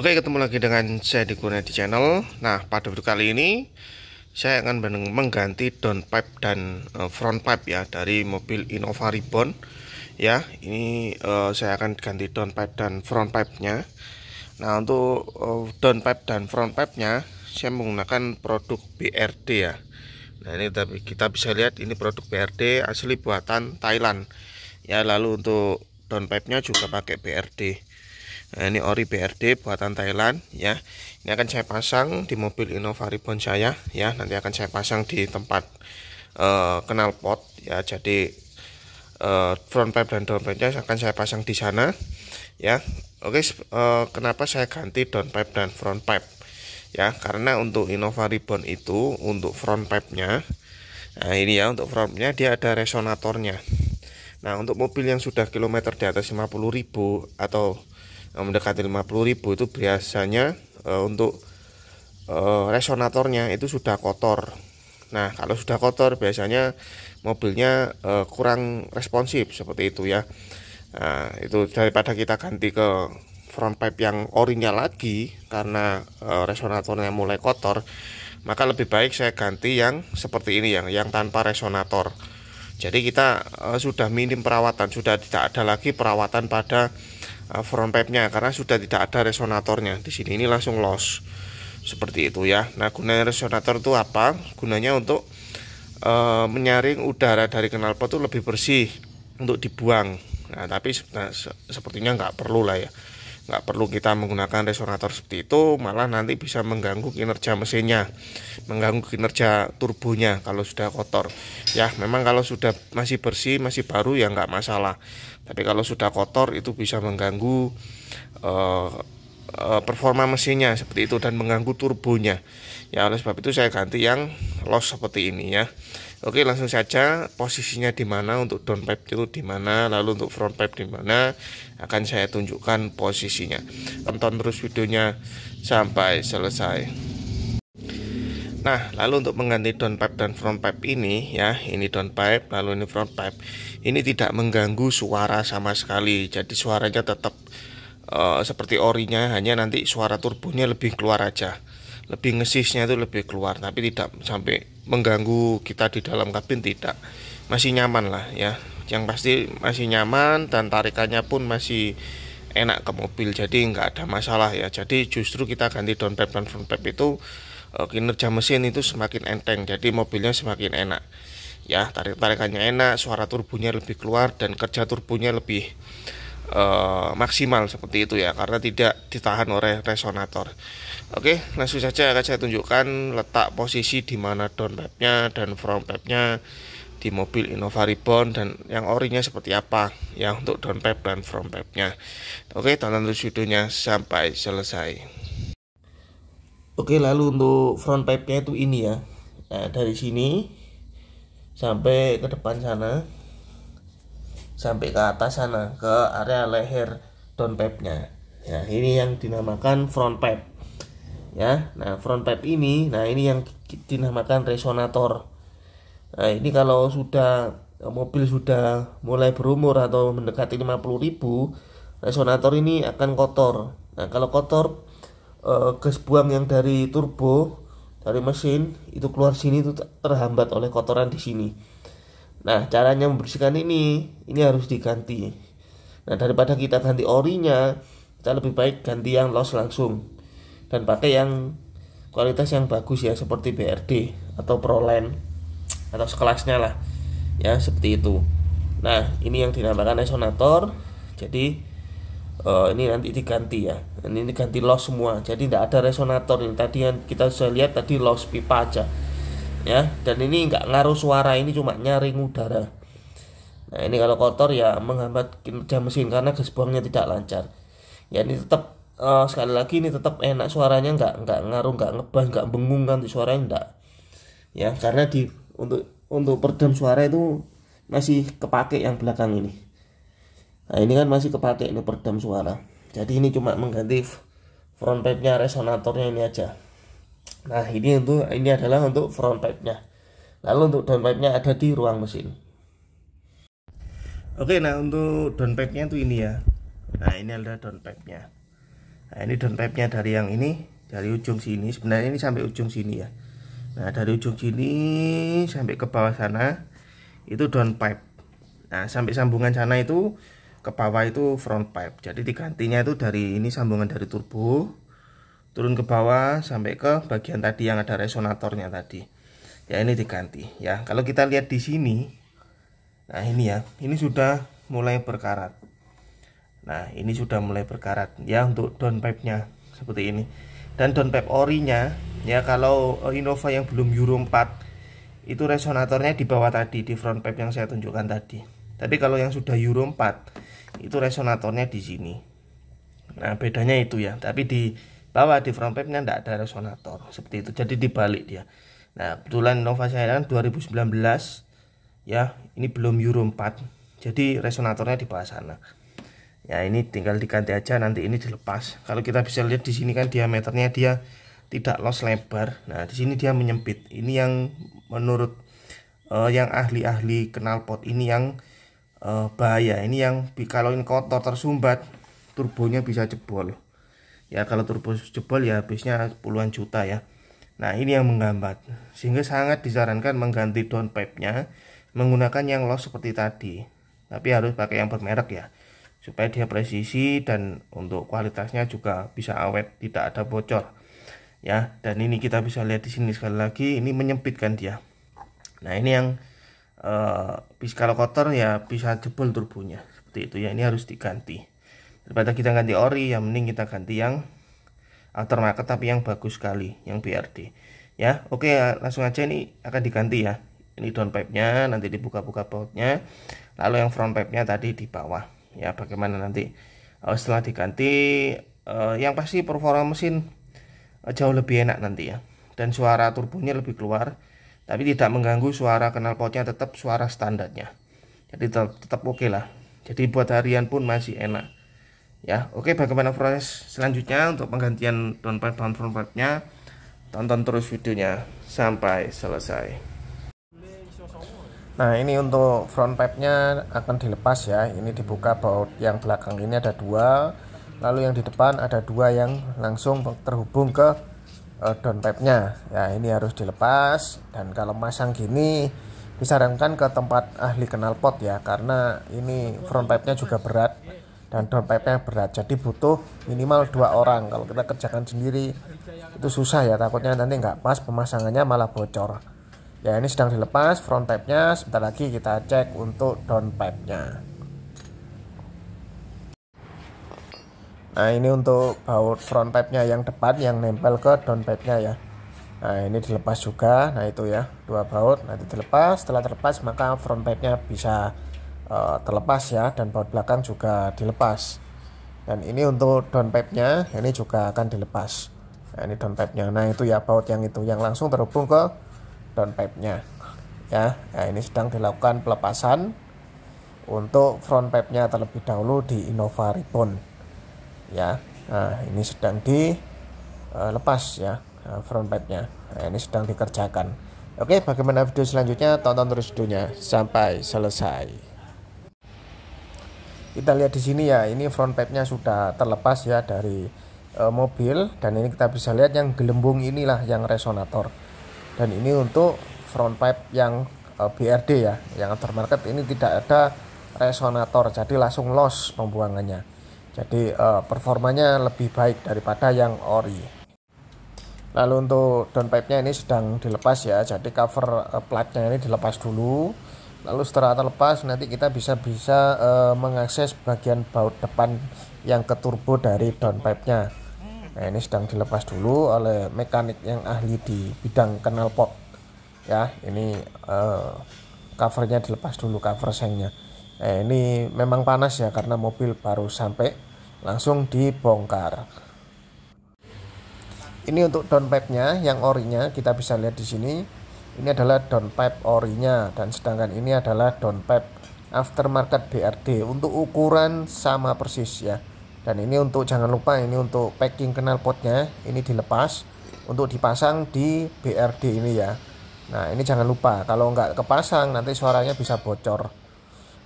Oke, ketemu lagi dengan saya di di channel. Nah, pada video kali ini saya akan mengganti downpipe dan eh, front pipe ya dari mobil Innova Ribbon. Ya, ini uh, saya akan ganti downpipe dan front pipe-nya. Nah, untuk uh, downpipe dan front pipe-nya saya menggunakan produk BRD ya. Nah, ini tapi kita bisa lihat ini produk BRD asli buatan Thailand. Ya, lalu untuk downpipe-nya juga pakai BRD. Nah, ini ori BRD buatan Thailand ya. Ini akan saya pasang di mobil Innova Ribbon saya ya. Nanti akan saya pasang di tempat uh, kenal pot ya. Jadi uh, front pipe dan down pipe akan saya pasang di sana ya. Oke, uh, kenapa saya ganti down pipe dan front pipe? Ya, karena untuk Innova Ribbon itu untuk front pipe-nya Nah, ini ya untuk frontnya dia ada resonatornya. Nah, untuk mobil yang sudah kilometer di atas 50.000 atau mendekati 50.000 itu biasanya e, untuk e, resonatornya itu sudah kotor. Nah, kalau sudah kotor biasanya mobilnya e, kurang responsif seperti itu ya. Nah, itu daripada kita ganti ke front pipe yang orinya lagi karena e, resonatornya mulai kotor, maka lebih baik saya ganti yang seperti ini yang yang tanpa resonator. Jadi kita e, sudah minim perawatan, sudah tidak ada lagi perawatan pada Uh, front pipe-nya karena sudah tidak ada resonatornya. Di sini ini langsung los Seperti itu ya. Nah, gunanya resonator itu apa? Gunanya untuk e, menyaring udara dari knalpot itu lebih bersih untuk dibuang. Nah, tapi se nah, sepertinya nggak perlu lah ya nggak perlu kita menggunakan resonator seperti itu malah nanti bisa mengganggu kinerja mesinnya mengganggu kinerja turbonya kalau sudah kotor ya memang kalau sudah masih bersih masih baru ya nggak masalah tapi kalau sudah kotor itu bisa mengganggu uh, performa mesinnya seperti itu dan mengganggu turbonya ya oleh sebab itu saya ganti yang loss seperti ini ya Oke langsung saja posisinya di mana untuk downpipe itu di mana lalu untuk front pipe di mana akan saya tunjukkan posisinya. Tonton terus videonya sampai selesai. Nah, lalu untuk mengganti downpipe dan front pipe ini ya, ini downpipe lalu ini front pipe. Ini tidak mengganggu suara sama sekali. Jadi suaranya tetap uh, seperti orinya hanya nanti suara turbonya lebih keluar aja lebih ngesisnya itu lebih keluar tapi tidak sampai mengganggu kita di dalam kabin tidak masih nyaman lah ya yang pasti masih nyaman dan tarikannya pun masih enak ke mobil jadi nggak ada masalah ya jadi justru kita ganti downpipe dan frontpipe itu eh, kinerja mesin itu semakin enteng jadi mobilnya semakin enak ya tarik tarikannya enak suara turbunya lebih keluar dan kerja turbunya lebih Eh, maksimal seperti itu ya karena tidak ditahan oleh resonator. Oke, langsung saja akan saya tunjukkan letak posisi di mana down nya dan front pipe-nya di mobil Innova Reborn dan yang orinya seperti apa ya untuk down pipe dan front pipe-nya. Oke, tonton terus videonya sampai selesai. Oke, lalu untuk front pipe-nya itu ini ya. Nah, dari sini sampai ke depan sana sampai ke atas sana ke area leher down pipe-nya. Ya, ini yang dinamakan front pipe. Ya, nah front pipe ini, nah ini yang dinamakan resonator. Nah, ini kalau sudah mobil sudah mulai berumur atau mendekati 50.000, resonator ini akan kotor. Nah, kalau kotor eh, gas buang yang dari turbo dari mesin itu keluar sini itu terhambat oleh kotoran di sini. Nah, caranya membersihkan ini, ini harus diganti. Nah, daripada kita ganti orinya, kita lebih baik ganti yang loss langsung dan pakai yang kualitas yang bagus ya seperti BRD atau Proline atau sekelasnya lah. Ya, seperti itu. Nah, ini yang dinamakan resonator. Jadi uh, ini nanti diganti ya. Ini ganti loss semua. Jadi tidak ada resonator ini. Tadi yang kita sudah lihat tadi loss pipa aja ya dan ini nggak ngaruh suara ini cuma nyaring udara nah ini kalau kotor ya menghambat kinerja mesin karena gas buangnya tidak lancar ya ini tetap uh, eh, sekali lagi ini tetap enak suaranya nggak nggak ngaruh nggak ngebas nggak bengung kan suaranya enggak ya karena di untuk untuk perdam suara itu masih kepake yang belakang ini nah ini kan masih kepake ini perdam suara jadi ini cuma mengganti front pipe nya resonatornya ini aja Nah ini untuk ini adalah untuk front pipe nya. Lalu untuk down pipe nya ada di ruang mesin. Oke, nah untuk down pipe nya itu ini ya. Nah ini adalah down pipe nya. Nah ini down pipe nya dari yang ini dari ujung sini sebenarnya ini sampai ujung sini ya. Nah dari ujung sini sampai ke bawah sana itu down pipe. Nah sampai sambungan sana itu ke bawah itu front pipe. Jadi digantinya itu dari ini sambungan dari turbo turun ke bawah sampai ke bagian tadi yang ada resonatornya tadi ya ini diganti ya kalau kita lihat di sini nah ini ya ini sudah mulai berkarat nah ini sudah mulai berkarat ya untuk downpipe nya seperti ini dan downpipe orinya ya kalau Innova yang belum Euro 4 itu resonatornya di bawah tadi di front pipe yang saya tunjukkan tadi tapi kalau yang sudah Euro 4 itu resonatornya di sini nah bedanya itu ya tapi di bahwa di front pipe-nya tidak ada resonator seperti itu jadi dibalik dia nah kebetulan Nova saya kan 2019 ya ini belum Euro 4 jadi resonatornya di bawah sana ya ini tinggal diganti aja nanti ini dilepas kalau kita bisa lihat di sini kan diameternya dia tidak los lebar nah di sini dia menyempit ini yang menurut uh, yang ahli-ahli kenal pot ini yang uh, bahaya ini yang kalau ini kotor tersumbat turbonya bisa jebol ya kalau turbo jebol ya habisnya puluhan juta ya nah ini yang menggambat sehingga sangat disarankan mengganti downpipe nya menggunakan yang loss seperti tadi tapi harus pakai yang bermerek ya supaya dia presisi dan untuk kualitasnya juga bisa awet tidak ada bocor ya dan ini kita bisa lihat di sini sekali lagi ini menyempitkan dia nah ini yang uh, eh, kalau kotor ya bisa jebol turbonya seperti itu ya ini harus diganti daripada kita ganti ori yang mending kita ganti yang aftermarket tapi yang bagus sekali yang BRD ya oke ya, langsung aja ini akan diganti ya ini downpipe nya nanti dibuka-buka bautnya lalu yang front pipe nya tadi di bawah ya bagaimana nanti uh, setelah diganti uh, yang pasti performa mesin uh, jauh lebih enak nanti ya dan suara turbonya lebih keluar tapi tidak mengganggu suara kenal knalpotnya tetap suara standarnya jadi tetap, tetap oke okay lah jadi buat harian pun masih enak ya oke bagaimana proses selanjutnya untuk penggantian downpipe front pipe-nya tonton terus videonya sampai selesai nah ini untuk front pipe-nya akan dilepas ya ini dibuka baut yang belakang ini ada dua lalu yang di depan ada dua yang langsung terhubung ke uh, eh, downpipe-nya ya ini harus dilepas dan kalau masang gini disarankan ke tempat ahli kenal pot ya karena ini front pipe-nya juga berat dan daun yang berat jadi butuh minimal dua orang kalau kita kerjakan sendiri itu susah ya takutnya nanti nggak pas pemasangannya malah bocor ya ini sedang dilepas front pipe-nya sebentar lagi kita cek untuk down pipe-nya nah ini untuk baut front pipe-nya yang depan yang nempel ke down pipe-nya ya nah ini dilepas juga nah itu ya dua baut nanti dilepas setelah terlepas maka front pipe-nya bisa uh, terlepas ya dan baut belakang juga dilepas dan ini untuk downpipe nya ini juga akan dilepas nah, ini downpipe nya nah itu ya baut yang itu yang langsung terhubung ke downpipe nya ya nah, ini sedang dilakukan pelepasan untuk front pipe nya terlebih dahulu di Innova Ribbon ya nah ini sedang dilepas eh, uh, ya eh, front pipe nya nah, ini sedang dikerjakan Oke, bagaimana video selanjutnya? Tonton terus videonya sampai selesai kita lihat di sini ya ini front pipe-nya sudah terlepas ya dari e, mobil dan ini kita bisa lihat yang gelembung inilah yang resonator dan ini untuk front pipe yang e, BRD ya yang aftermarket ini tidak ada resonator jadi langsung loss pembuangannya jadi e, performanya lebih baik daripada yang ori lalu untuk downpipe nya ini sedang dilepas ya jadi cover e, platnya ini dilepas dulu lalu setelah lepas, nanti kita bisa bisa e, mengakses bagian baut depan yang ke turbo dari downpipe nya nah ini sedang dilepas dulu oleh mekanik yang ahli di bidang knalpot ya ini e, covernya dilepas dulu cover sengnya nah, ini memang panas ya karena mobil baru sampai langsung dibongkar ini untuk downpipe nya yang orinya kita bisa lihat di sini ini adalah downpipe orinya dan sedangkan ini adalah downpipe aftermarket BRD untuk ukuran sama persis ya dan ini untuk jangan lupa ini untuk packing knalpotnya ini dilepas untuk dipasang di BRD ini ya nah ini jangan lupa kalau nggak kepasang nanti suaranya bisa bocor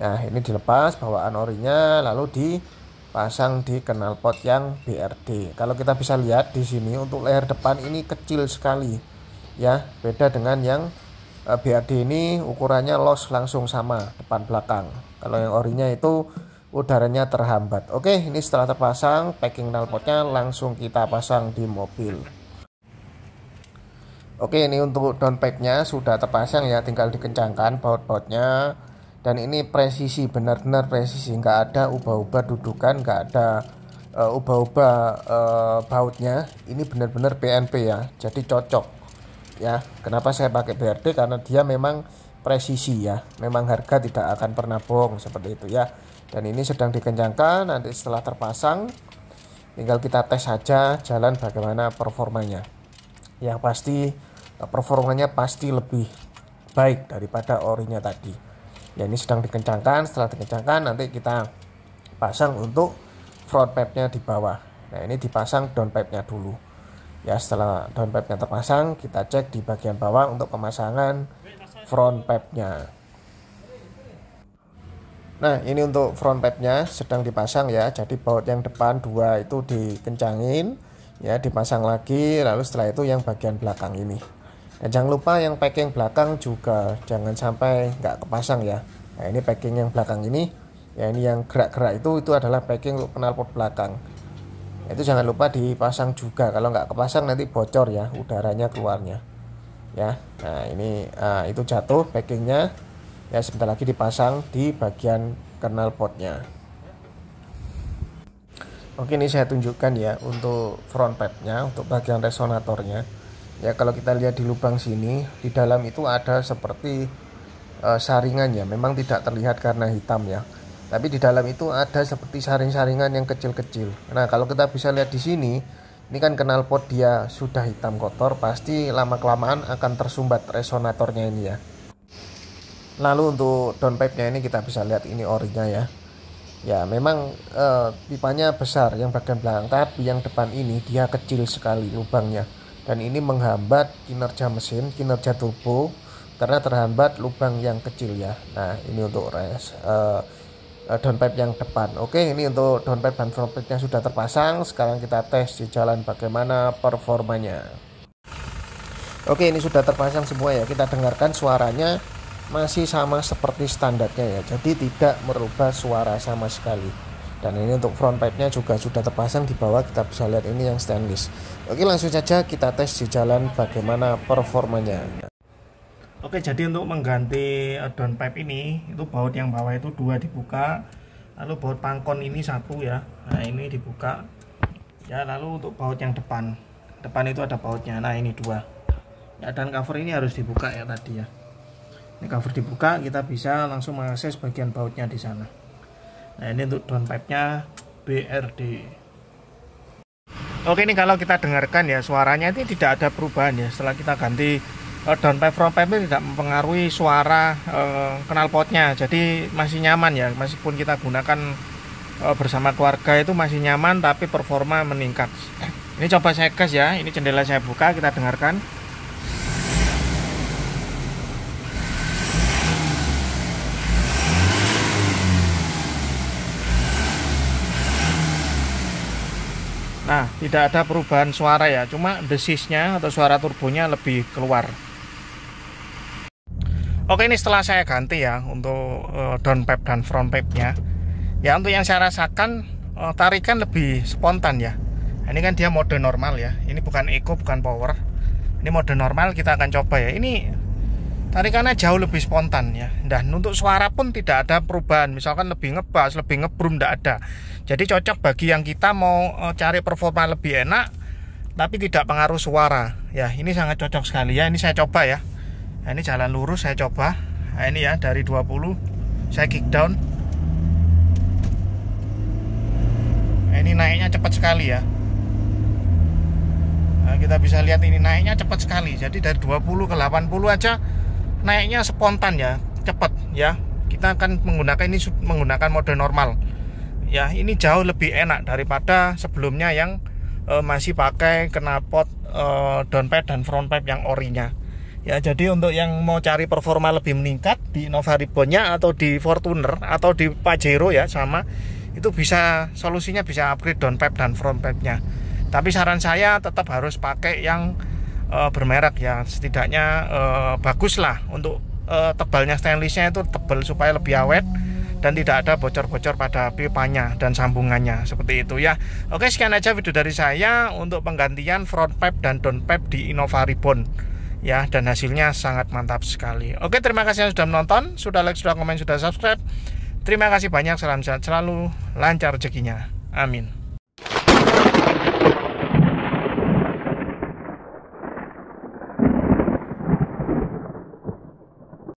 ya ini dilepas bawaan orinya lalu dipasang di knalpot yang BRD. Kalau kita bisa lihat di sini untuk leher depan ini kecil sekali ya beda dengan yang eh, BAD ini ukurannya los langsung sama depan belakang kalau yang orinya itu udaranya terhambat oke ini setelah terpasang packing knalpotnya langsung kita pasang di mobil oke ini untuk downpipe-nya sudah terpasang ya tinggal dikencangkan baut-bautnya dan ini presisi benar-benar presisi nggak ada ubah-ubah dudukan nggak ada eh, ubah-ubah uh, bautnya ini benar-benar PNP ya jadi cocok ya kenapa saya pakai BRD karena dia memang presisi ya memang harga tidak akan pernah bohong seperti itu ya dan ini sedang dikencangkan nanti setelah terpasang tinggal kita tes saja jalan bagaimana performanya yang pasti performanya pasti lebih baik daripada orinya tadi ya ini sedang dikencangkan setelah dikencangkan nanti kita pasang untuk front pipe nya di bawah nah ini dipasang down pipe nya dulu ya setelah down pipe-nya terpasang kita cek di bagian bawah untuk pemasangan front pipe-nya nah ini untuk front pipe-nya sedang dipasang ya jadi baut yang depan dua itu dikencangin ya dipasang lagi lalu setelah itu yang bagian belakang ini dan jangan lupa yang packing belakang juga jangan sampai nggak kepasang ya nah ini packing yang belakang ini ya ini yang gerak-gerak itu itu adalah packing untuk knalpot belakang itu jangan lupa dipasang juga kalau nggak kepasang nanti bocor ya udaranya keluarnya ya nah ini uh, itu jatuh packingnya ya sebentar lagi dipasang di bagian kernel potnya oke ini saya tunjukkan ya untuk front pipe-nya untuk bagian resonatornya ya kalau kita lihat di lubang sini di dalam itu ada seperti uh, saringan ya memang tidak terlihat karena hitam ya tapi di dalam itu ada seperti saring-saringan yang kecil-kecil. Nah, kalau kita bisa lihat di sini, ini kan kenal pot dia sudah hitam kotor, pasti lama-kelamaan akan tersumbat resonatornya ini ya. Lalu untuk downpipe-nya ini kita bisa lihat ini orinya ya. Ya, memang e, pipanya besar yang bagian belakang, tapi yang depan ini dia kecil sekali lubangnya. Dan ini menghambat kinerja mesin, kinerja turbo karena terhambat lubang yang kecil ya. Nah, ini untuk res e, Eh, downpipe yang depan oke ini untuk downpipe dan frontpipe yang sudah terpasang sekarang kita tes di jalan bagaimana performanya oke ini sudah terpasang semua ya kita dengarkan suaranya masih sama seperti standarnya ya jadi tidak merubah suara sama sekali dan ini untuk front pipe nya juga sudah terpasang di bawah kita bisa lihat ini yang stainless oke langsung saja kita tes di jalan bagaimana performanya Oke, jadi untuk mengganti eh, down pipe ini, itu baut yang bawah itu dua dibuka, lalu baut pangkon ini satu ya. Nah, ini dibuka. Ya, lalu untuk baut yang depan. Depan itu ada bautnya. Nah, ini dua. Ya, dan cover ini harus dibuka ya tadi ya. Ini cover dibuka, kita bisa langsung mengakses bagian bautnya di sana. Nah, ini untuk down pipe-nya BRD. Oke, ini kalau kita dengarkan ya suaranya ini tidak ada perubahan ya setelah kita ganti Eh, downpipe frontpipe itu tidak mempengaruhi suara eh, knalpotnya jadi masih nyaman ya meskipun kita gunakan eh, bersama keluarga itu masih nyaman tapi performa meningkat ini coba saya gas ya ini jendela saya buka kita dengarkan Nah, tidak ada perubahan suara ya, cuma desisnya atau suara turbonya lebih keluar. Oke ini setelah saya ganti ya untuk uh, down pipe dan front pipe nya ya untuk yang saya rasakan eh, tarikan lebih spontan ya ini kan dia mode normal ya ini bukan eco bukan power ini mode normal kita akan coba ya ini tarikannya jauh lebih spontan ya dan untuk suara pun tidak ada perubahan misalkan lebih ngebas lebih ngebrum tidak ada jadi cocok bagi yang kita mau eh, cari performa lebih enak tapi tidak pengaruh suara ya ini sangat cocok sekali ya ini saya coba ya nah, ini jalan lurus saya coba nah, ini ya dari 20 saya kick down nah, ini naiknya cepat sekali ya nah, kita bisa lihat ini naiknya cepat sekali jadi dari 20 ke 80 aja naiknya spontan ya cepat ya kita akan menggunakan ini menggunakan mode normal ya ini jauh lebih enak daripada sebelumnya yang e, masih pakai knalpot e, eh, downpipe dan frontpipe yang orinya ya jadi untuk yang mau cari performa lebih meningkat di Innova Ribbonnya atau di Fortuner atau di Pajero ya sama itu bisa solusinya bisa upgrade downpipe dan frontpipe nya tapi saran saya tetap harus pakai yang e, bermerek ya setidaknya e, eh, bagus lah untuk e, tebalnya stainlessnya itu tebal supaya lebih awet dan tidak ada bocor-bocor pada pipanya dan sambungannya seperti itu ya oke sekian aja video dari saya untuk penggantian frontpipe dan downpipe di Innova Ribbon ya dan hasilnya sangat mantap sekali oke terima kasih yang sudah menonton sudah like sudah komen sudah subscribe terima kasih banyak salam sehat selalu lancar rezekinya amin